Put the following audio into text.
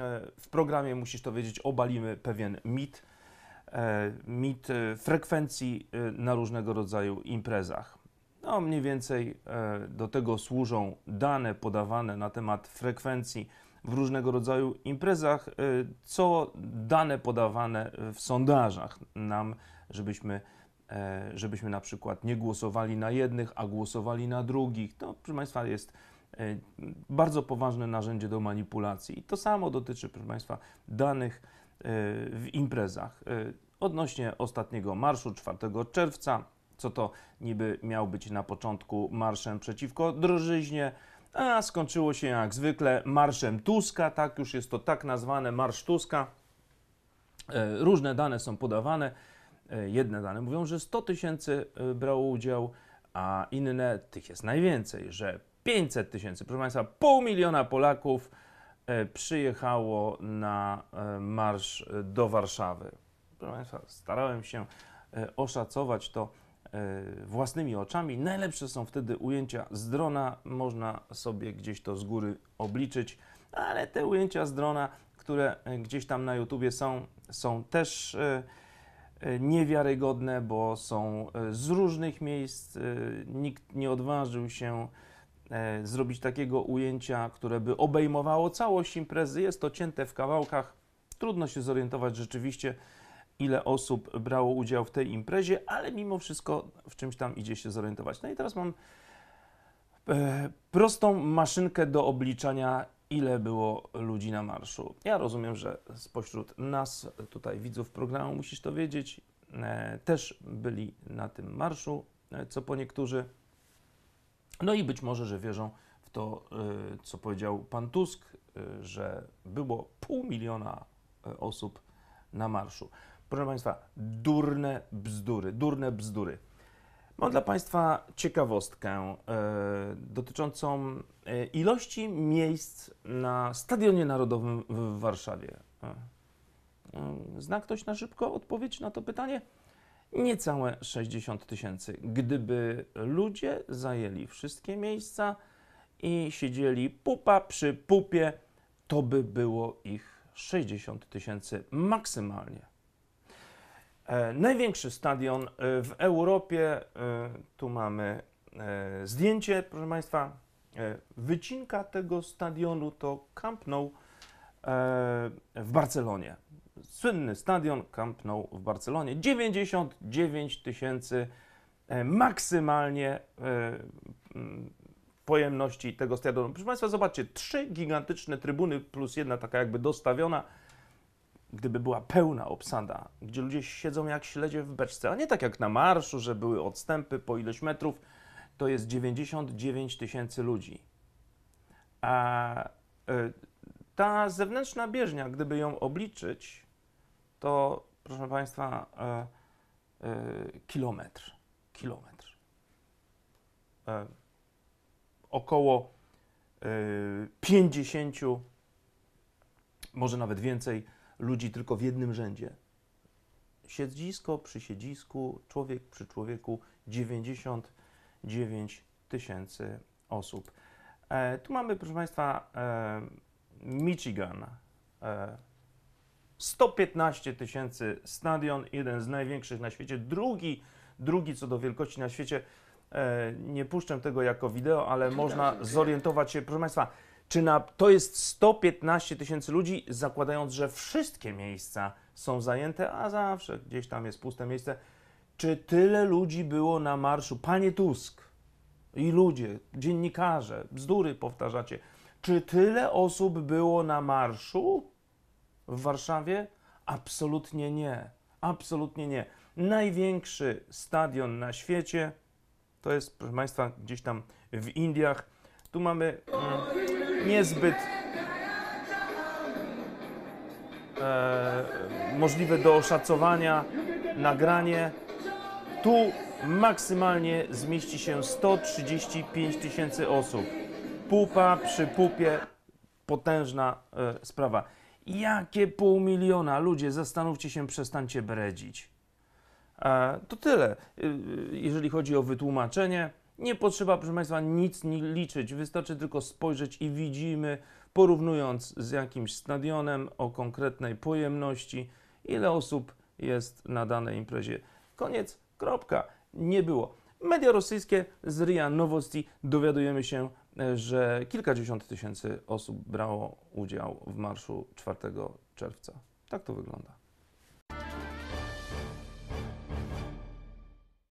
E, w programie musisz to wiedzieć, obalimy pewien mit, e, mit e, frekwencji na różnego rodzaju imprezach. No, mniej więcej do tego służą dane podawane na temat frekwencji w różnego rodzaju imprezach, co dane podawane w sondażach nam, żebyśmy, żebyśmy na przykład nie głosowali na jednych, a głosowali na drugich. To, proszę Państwa, jest E, bardzo poważne narzędzie do manipulacji. I to samo dotyczy, proszę Państwa, danych e, w imprezach. E, odnośnie ostatniego marszu 4 czerwca, co to niby miał być na początku marszem przeciwko drożyźnie, a skończyło się jak zwykle marszem Tuska, tak już jest to tak nazwane marsz Tuska. Różne dane są podawane. Jedne dane mówią, że 100 tysięcy brało udział, a inne tych jest najwięcej, że 500 tysięcy. Proszę Państwa, pół miliona Polaków e, przyjechało na e, marsz e, do Warszawy. Proszę Państwa, starałem się oszacować to własnymi oczami. Najlepsze są wtedy ujęcia z drona, można sobie gdzieś to z góry obliczyć, ale te ujęcia z drona, które gdzieś tam na YouTubie są, są też niewiarygodne, bo są z różnych miejsc. Nikt nie odważył się E, zrobić takiego ujęcia, które by obejmowało całość imprezy. Jest to cięte w kawałkach. Trudno się zorientować rzeczywiście, ile osób brało udział w tej imprezie, ale mimo wszystko w czymś tam idzie się zorientować. No i teraz mam e, prostą maszynkę do obliczania, ile było ludzi na marszu. Ja rozumiem, że spośród nas, tutaj widzów programu, musisz to wiedzieć, e, też byli na tym marszu, co po niektórzy. No i być może, że wierzą w to, y, co powiedział pan Tusk, y, że było pół miliona y, osób na marszu. Proszę Państwa, durne bzdury, durne bzdury. Mam dla Państwa ciekawostkę dotyczącą ilości miejsc na Stadionie Narodowym w Warszawie. Zna ktoś na szybko odpowiedź na to pytanie? niecałe 60 tysięcy. Gdyby ludzie zajęli wszystkie miejsca i siedzieli pupa przy pupie, to by było ich 60 tysięcy maksymalnie. E, największy stadion e, w Europie, e, tu mamy e, zdjęcie, proszę Państwa, e, wycinka tego stadionu to Camp Nou e, w Barcelonie słynny stadion Camp Nou w Barcelonie. 99 tysięcy e, maksymalnie e, mm, pojemności tego stadionu. Proszę Państwa, zobaczcie, trzy gigantyczne trybuny plus jedna taka jakby dostawiona, gdyby była pełna obsada, gdzie ludzie siedzą jak śledzie w beczce, a nie tak jak na marszu, że były odstępy po ileś metrów, to jest 99 tysięcy ludzi. A e, ta zewnętrzna bieżnia, gdyby ją obliczyć, to proszę Państwa, e, e, kilometr, kilometr. E, około e, 50, może nawet więcej ludzi tylko w jednym rzędzie. Siedzisko przy siedzisku, człowiek przy człowieku, 99 tysięcy osób. E, tu mamy, proszę Państwa, e, Michigan. E, 115 tysięcy stadion, jeden z największych na świecie, drugi, drugi co do wielkości na świecie. E, nie puszczę tego jako wideo, ale tak, można tak. zorientować się, proszę Państwa, czy na, to jest 115 tysięcy ludzi, zakładając, że wszystkie miejsca są zajęte, a zawsze gdzieś tam jest puste miejsce. Czy tyle ludzi było na marszu? Panie Tusk i ludzie, dziennikarze, bzdury powtarzacie. Czy tyle osób było na marszu? w Warszawie? Absolutnie nie. Absolutnie nie. Największy stadion na świecie to jest, proszę Państwa, gdzieś tam w Indiach. Tu mamy mm, niezbyt e, możliwe do oszacowania nagranie. Tu maksymalnie zmieści się 135 tysięcy osób. Pupa przy pupie potężna e, sprawa. Jakie pół miliona? Ludzie, zastanówcie się, przestańcie bredzić. E, to tyle, e, jeżeli chodzi o wytłumaczenie. Nie potrzeba, proszę Państwa, nic liczyć, wystarczy tylko spojrzeć i widzimy, porównując z jakimś stadionem o konkretnej pojemności, ile osób jest na danej imprezie. Koniec, kropka, nie było. Media rosyjskie z RIA Nowosti dowiadujemy się E, że kilkadziesiąt tysięcy osób brało udział w marszu 4 czerwca. Tak to wygląda.